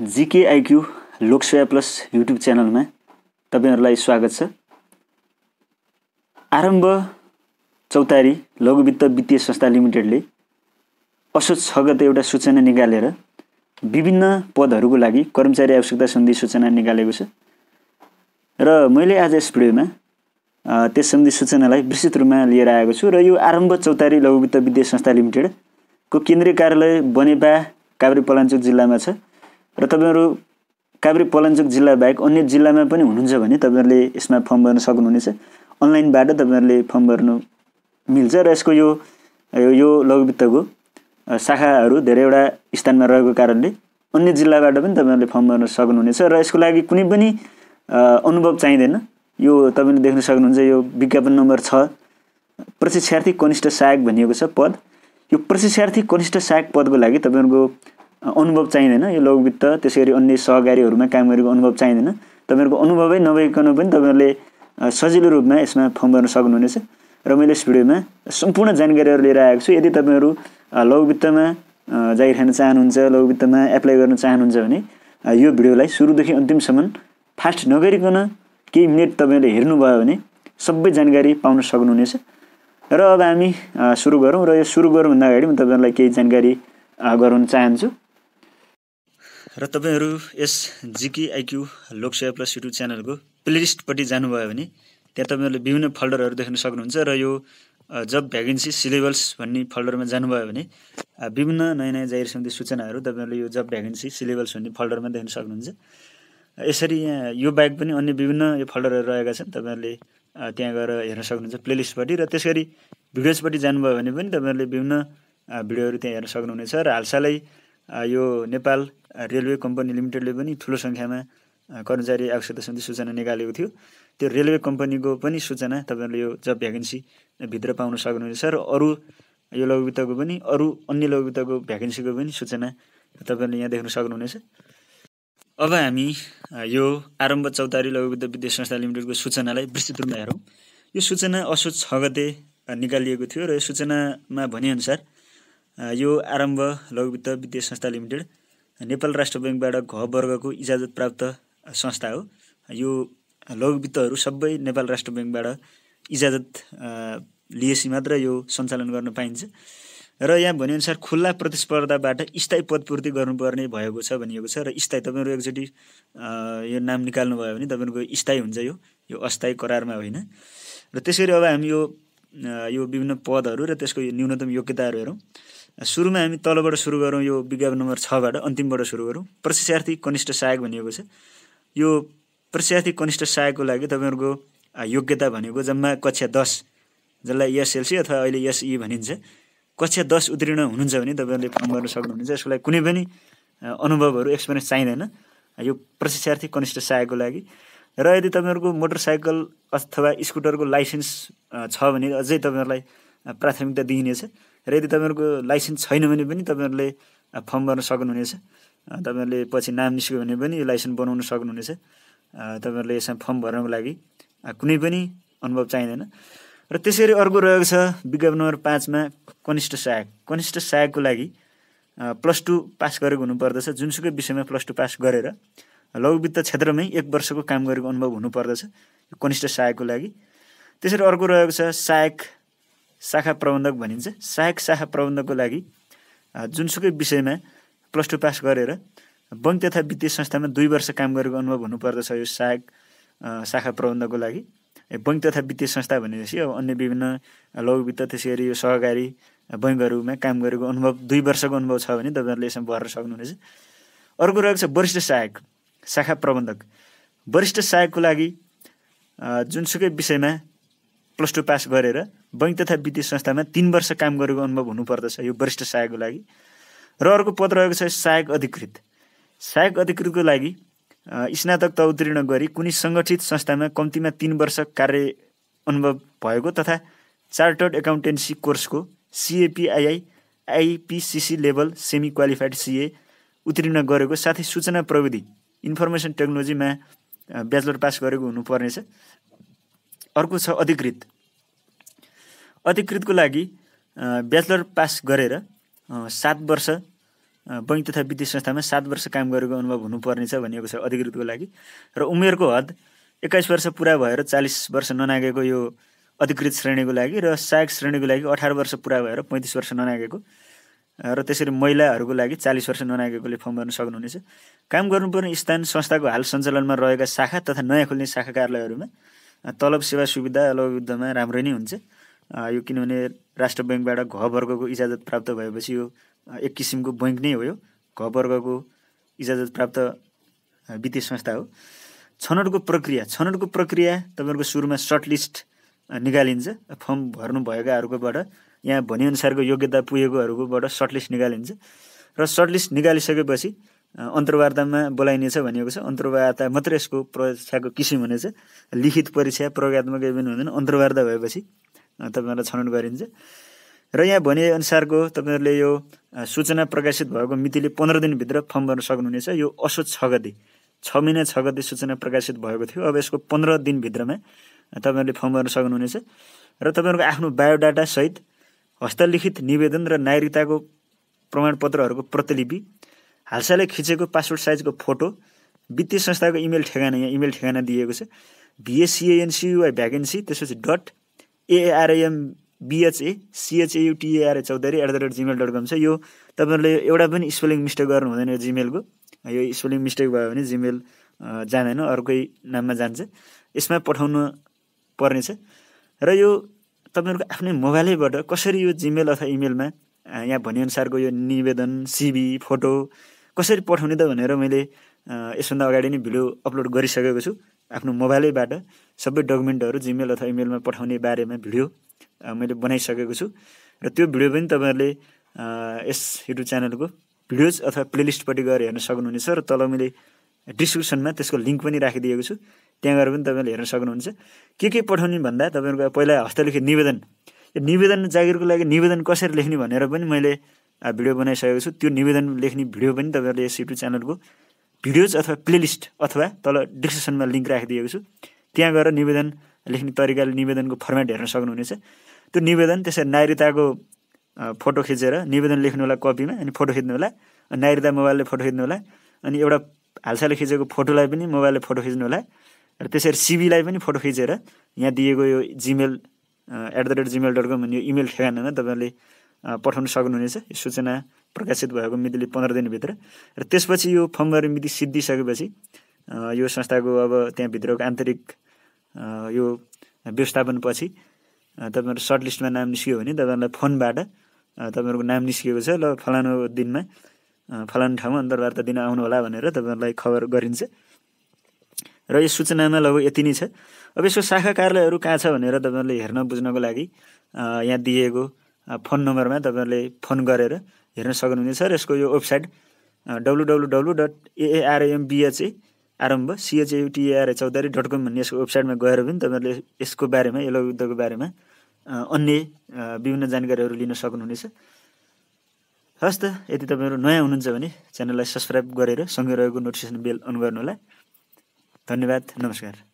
जिकेआइक्यू लोकसेवा plus YouTube च्यानलमा तपाईँहरूलाई स्वागत छ आरम्भ चौतारी लघुवित्त वित्तीय संस्था लिमिटेडले असोज छ गते एउटा सूचना निकालेर विभिन्न पदहरूको लागि कर्मचारी आवश्यकता सम्बन्धी सूचना निकालेको छ र मैले आज यस भिडियोमा त्यस सम्बन्धी सूचनालाई विस्तृत रूपमा लिएर आएको छु र यो आरम्भ चौतारी लघुवित्त वित्तीय संस्था लिमिटेडको केन्द्रीय कार्यालय बनेपा काभ्रे पलाञ्चोक जिल्लामा छ र तपाईँहरू काभ्रे पलाञ्चोक जिल्ला बाहेक अन्य जिल्लामा पनि हुनुहुन्छ भने तपाईँहरूले यसमा फर्म भर्न सक्नुहुनेछ अनलाइनबाट तपाईँहरूले फर्म भर्नु मिल्छ र यसको यो यो लघुवित्तको शाखाहरू धेरैवटा स्थानमा रहेको कारणले अन्य जिल्लाबाट पनि तपाईँहरूले फर्म भर्न सक्नुहुनेछ र यसको लागि कुनै पनि अनुभव चाहिँदैन यो तपाईँले देख्न सक्नुहुन्छ यो विज्ञापन नम्बर छ प्रशिक्षार्थी कनिष्ठ सहायक भनिएको छ पद यो प्रशिक्षार्थी कनिष्ठ सहायक पदको लागि तपाईँहरूको अनुभव चाहिँदैन यो लघुवित्त त्यसै गरी अन्य सहकारीहरूमा काम गरेको अनुभव चाहिँदैन तपाईँहरूको अनुभवै नभइकन पनि तपाईँहरूले सजिलो रूपमा यसमा फर्म गर्न सक्नुहुनेछ र मैले यस भिडियोमा सम्पूर्ण जानकारीहरू लिएर आएको छु यदि तपाईँहरू लघुवित्तमा जागिर खान चाहनुहुन्छ लघुवित्तमा एप्लाई गर्न चाहनुहुन्छ भने यो भिडियोलाई सुरुदेखि अन्तिमसम्म फास्ट नगरिकन केही मिनट तपाईँहरूले हेर्नुभयो भने सबै जानकारी पाउन सक्नुहुनेछ र अब हामी सुरु गरौँ र यो सुरु गरौँभन्दा अगाडि म तपाईँहरूलाई केही जानकारी गराउन चाहन्छु र तपाईँहरू यस जिकेआइक्यू लोकसेवा प्लस युट्युब च्यानलको प्लेलिस्टपट्टि जानुभयो भने त्यहाँ तपाईँहरूले विभिन्न फोल्डरहरू देख्न सक्नुहुन्छ र यो जब भ्याकेन्सी सिलेबस भन्ने फोल्डरमा जानुभयो भने विभिन्न नयाँ नयाँ जाहिर सम्बन्धी सूचनाहरू तपाईँहरूले यो जब भ्याकेन्सी सिलेबस भन्ने फोल्डरमा देख्न सक्नुहुन्छ यसरी यहाँ यो बाहेक पनि अन्य विभिन्न यो फोल्डरहरू रहेका छन् तपाईँहरूले त्यहाँ गएर हेर्न सक्नुहुन्छ प्लेलिस्टपट्टि र त्यस गरी भिडियोजपट्टि जानुभयो भने पनि तपाईँहरूले विभिन्न भिडियोहरू त्यहाँ हेर्न सक्नुहुनेछ र हालसालै यो नेपाल रेलवे कम्पनी लिमिटेडले पनि ठुलो सङ्ख्यामा कर्मचारी आवश्यकता सम्बन्धी सूचना निकालेको थियो त्यो रेलवे कम्पनीको पनि सूचना तपाईँहरूले यो जब भित्र पाउन सक्नुहुनेछ र अरू यो लघुवित्तको पनि अरू अन्य लघुवित्तको भ्याकेन्सीको पनि सूचना तपाईँहरूले यहाँ देख्न सक्नुहुनेछ अब हामी यो आरम्भ चौतारी लघुवित्त विदेश संस्था लिमिटेडको सूचनालाई विस्तृत रूपमा हेरौँ यो सूचना असोज छ गते निकालिएको थियो र यो सूचनामा भनेअनुसार यो आरम्भ लघुवित्त वित्तीय संस्था लिमिटेड नेपाल राष्ट्र ब्याङ्कबाट घ वर्गको इजाजत प्राप्त संस्था हो यो लघुवित्तहरू सबै नेपाल राष्ट्र ब्याङ्कबाट इजाजत लिएपछि मात्र यो सञ्चालन गर्न पाइन्छ र यहाँ भनेअनुसार खुल्ला प्रतिस्पर्धाबाट स्थायी पदपूर्ति गर्नुपर्ने भएको छ भनिएको छ र स्थायी तपाईँहरू एकचोटि यो नाम निकाल्नुभयो भने तपाईँहरूको स्थायी हुन्छ यो यो अस्थायी करारमा होइन र त्यसै अब हामी यो यो विभिन्न पदहरू र त्यसको यो न्यूनतम योग्यताहरू हेरौँ सुरुमा हामी तलबाट सुरु गरौँ यो विज्ञापन नम्बर छबाट अन्तिमबाट सुरु गरौँ प्रशिक्षार्थी कनिष्ठ सहायक भनिएको छ यो प्रशिक्षार्थी कनिष्ठ सहायकको लागि तपाईँहरूको योग्यता भनेको जम्मा कक्षा दस जसलाई एसएलसी अथवा अहिले एसई भनिन्छ कक्षा दस उत्तीर्ण हुनुहुन्छ भने तपाईँहरूले फर्म गर्न सक्नुहुन्छ यसको लागि कुनै पनि अनुभवहरू एक्सपिरियन्स चाहिँदैन यो प्रशिक्षार्थी कनिष्ठ सहायकको लागि र यदि तपाईँहरूको मोटरसाइकल अथवा स्कुटरको लाइसेन्स छ भने अझै तपाईँहरूलाई प्राथमिकता दिइनेछ र यदि तपाईँहरूको लाइसेन्स छैन भने पनि तपाईँहरूले फर्म भर्न सक्नुहुनेछ तपाईँहरूले पछि नाम निस्क्यो भने पनि यो लाइसेन्स बनाउन सक्नुहुनेछ तपाईँहरूले यसमा फर्म भर्नको लागि कुनै पनि अनुभव चाहिँदैन र त्यसै गरी अर्को रहेको छ विज्ञापन नम्बर पाँचमा कनिष्ठ सहायक कनिष्ठ सहायकको लागि प्लस टू पास गरेको हुनुपर्दछ जुनसुकै विषयमा प्लस टू पास गरेर लघुवित्त क्षेत्रमै एक वर्षको काम गरेको अनुभव हुनुपर्दछ यो कनिष्ठ सहायकको लागि त्यसरी अर्को रहेको छ सहायक शाखा प्रबन्धक भनिन्छ सहायक शाखा प्रबन्धकको लागि जुनसुकै विषयमा प्लस टू पास गरेर बैङ्क तथा वित्तीय संस्थामा दुई वर्ष काम गरेको अनुभव हुनुपर्दछ यो सहायक शाखा प्रबन्धकको लागि बैङ्क तथा वित्तीय संस्था भनेपछि अब अन्य विभिन्न लघु वित्त त्यसै गरी यो सहकारी बैङ्कहरूमा काम गरेको अनुभव दुई वर्षको अनुभव छ भने तपाईँहरूले यसमा भर्न सक्नुहुनेछ अर्को रहेको छ वरिष्ठ सहायक शाखा प्रबन्धक वरिष्ठ सहायकको लागि जुनसुकै विषयमा प्लस टू पास गरेर बैङ्क तथा वित्तीय संस्थामा तिन वर्ष काम गरेको अनुभव हुनुपर्दछ यो वरिष्ठ सहायकको लागि र अर्को पद रहेको छ सहायक अधिकृत सहायक अधिकृतको लागि स्नातक त उत्तीर्ण गरी कुनै सङ्गठित संस्थामा कम्तीमा तिन वर्ष कार्य अनुभव भएको तथा चार्टर्ड एकाउन्टेन्सी कोर्सको CAP II IPCC level semi qualified CA उत्तीर्ण गरेको साथै सूचना प्रविधि इन्फर्मेसन टेक्नोलोजीमा ब्याचलर पास गरेको हुनुपर्नेछ अर्को छ अधिकृत अधिकृतको लागि ब्याचलर पास गरेर सात वर्ष बैङ्क तथा वित्तीय संस्थामा सात वर्ष काम गरेको अनुभव हुनुपर्नेछ भनिएको छ अधिकृतको लागि र उमेरको हद एक्काइस वर्ष पुरा भएर चालिस वर्ष ननागेको यो अधिकृत श्रेणीको लागि र सहायक श्रेणीको लागि अठार वर्ष पुरा भएर पैँतिस वर्ष ननागेको र त्यसरी महिलाहरूको लागि चालिस वर्ष ननागेकोले फर्म भर्न सक्नुहुनेछ काम गर्नुपर्ने स्थान संस्थाको हाल सञ्चालनमा रहेका शाखा तथा नयाँ खोल्ने शाखा कार्यालयहरूमा तलब सेवा सुविधा अलग युद्धमा राम्रै नै हुन्छ यो किनभने राष्ट्र ब्याङ्कबाट घ वर्गको इजाजत प्राप्त भएपछि यो एक किसिमको बैङ्क नै हो यो घ वर्गको इजाजत प्राप्त वित्तीय संस्था हो छनौटको प्रक्रिया छनौटको प्रक्रिया तपाईँहरूको सुरुमा सर्टलिस्ट निकालिन्छ फर्म भर्नुभएकाहरूकोबाट यहाँ भनेअनुसारको योग्यता पुगेकोहरूकोबाट सर्टलिस्ट निकालिन्छ र सर्टलिस्ट निकालिसकेपछि अन्तर्वार्तामा बोलाइनेछ भनिएको छ अन्तर्वार्ता मात्र यसको परीक्षाको किसिम हुनेछ लिखित परीक्षा प्रयोगत्मक पनि हुँदैन अन्तर्वार्ता भएपछि तपाईँहरूलाई छनौट गरिन्छ र यहाँ भनेअनुसारको तपाईँहरूले यो सूचना प्रकाशित भएको मितिले पन्ध्र दिनभित्र फर्म भर्न सक्नुहुनेछ यो असो छ गति छ महिना छ गति सूचना प्रकाशित भएको थियो अब यसको पन्ध्र दिनभित्रमा तपाईँहरूले फर्म भर्न सक्नुहुनेछ र तपाईँहरूको आफ्नो बायोडाटासहित हस्तलिखित निवेदन र नागरिकताको प्रमाणपत्रहरूको प्रतिलिपि हालसालै खिचेको पासपोर्ट साइजको फोटो वित्तीय संस्थाको इमेल ठेगाना यहाँ इमेल ठेगाना दिएको छ भिएससिएनसियुआई भ्याकेन्सी त्यसपछि dot ARM BHA CHAUTARA Chaudhary at the rate gmail dot com छ यो तपाईँहरूले एउटा पनि स्पेलिङ मिस्टेक गर्नु हुँदैन यो जिमेलको यो स्पेलिङ मिस्टेक भयो भने जिमेल जाँदैन अर्कै नाममा जान्छ यसमा पठाउनु पर्नेछ र यो तपाईँहरूको आफ्नै मोबाइलैबाट कसरी यो जिमेल अथवा इमेलमा यहाँ भनेअनुसारको यो निवेदन सिबी फोटो कसरी पठाउने त भनेर मैले यसभन्दा अगाडि नै भिडियो अपलोड गरिसकेको छु आफ्नो मोबाइलैबाट सबै डकुमेन्टहरू जिमेल अथवा इमेलमा पठाउने बारेमा भिडियो मैले बनाइसकेको छु र त्यो भिडियो पनि तपाईँहरूले यस युट्युब च्यानलको भिडियोज अथवा प्लेलिस्टपट्टि गएर हेर्न सक्नुहुनेछ र तल मैले डिस्क्रिप्सनमा त्यसको लिङ्क पनि राखिदिएको छु त्यहाँ गएर पनि तपाईँले हेर्न सक्नुहुन्छ के के पठाउने भन्दा तपाईँहरूको पहिला हस्तलेखित निवेदन यो निवेदन जागिरको लागि निवेदन कसरी लेख्ने भनेर पनि मैले भिडियो बनाइसकेको छु त्यो निवेदन लेख्ने भिडियो पनि तपाईँहरूले यस युट्युब च्यानलको भिडियोज अथवा प्लेलिस्ट अथवा तल डिस्क्रिप्सनमा लिङ्क राखिदिएको छु त्यहाँ गएर निवेदन लेख्ने तरिकाले निवेदनको फर्मेट हेर्न सक्नुहुनेछ त्यो निवेदन त्यसरी नागरिकताको फोटो खिचेर निवेदन लेख्नु होला कपीमा अनि फोटो खिच्नु होला अनि नागरिकता मोबाइलले फोटो खिच्नु होला अनि एउटा हालसाले खिचेको फोटोलाई पनि मोबाइलले फोटो खिच्नु होला र त्यसरी सिबीलाई पनि फोटो खिचेर यहाँ दिएको यो gmail at the rate gmail dot com भन्ने यो इमेल ठेगानामा तपाईँहरूले पठाउन सक्नुहुनेछ यो सूचना प्रकाशित भएको मितिले पन्ध्र दिनभित्र र त्यसपछि यो फर्म गर्ने मिति सिद्धिसकेपछि यो संस्थाको अब त्यहाँभित्रको आन्तरिक यो व्यवस्थापनपछि तपाईँहरू सर्ट लिस्टमा नाम निस्कियो भने तपाईँहरूलाई फोनबाट तपाईँहरूको नाम निस्किएको छ ल फलानु दिनमा फलानु ठाउँमा अन्तर्वार्ता दिन आउनु होला भनेर तपाईँहरूलाई खबर गरिन्छ र यो सूचनामा लगभग यति नै छ अब यसको शाखा कार्यालयहरू कहाँ छ भनेर तपाईँहरूले हेर्न बुझ्नको लागि यहाँ दिएको फोन नम्बरमा तपाईँहरूले फोन गरेर हेर्न सक्नुहुनेछ र यसको यो website W W W dot AARMBHA Arambha CHATARA Chaudhary dot com भन्ने यसको वेबसाइटमा गएर पनि तपाईँहरूले यसको बारेमा यो लघुद्योगको बारेमा अन्य विभिन्न जानकारीहरू लिन सक्नुहुनेछ हस् त यदि तपाईँहरू नयाँ हुनुहुन्छ भने च्यानललाई सब्सक्राइब गरेर सँगै रहेको नोटिफिकेसन बेल अन गर्नुहोला धन्यवाद नमस्कार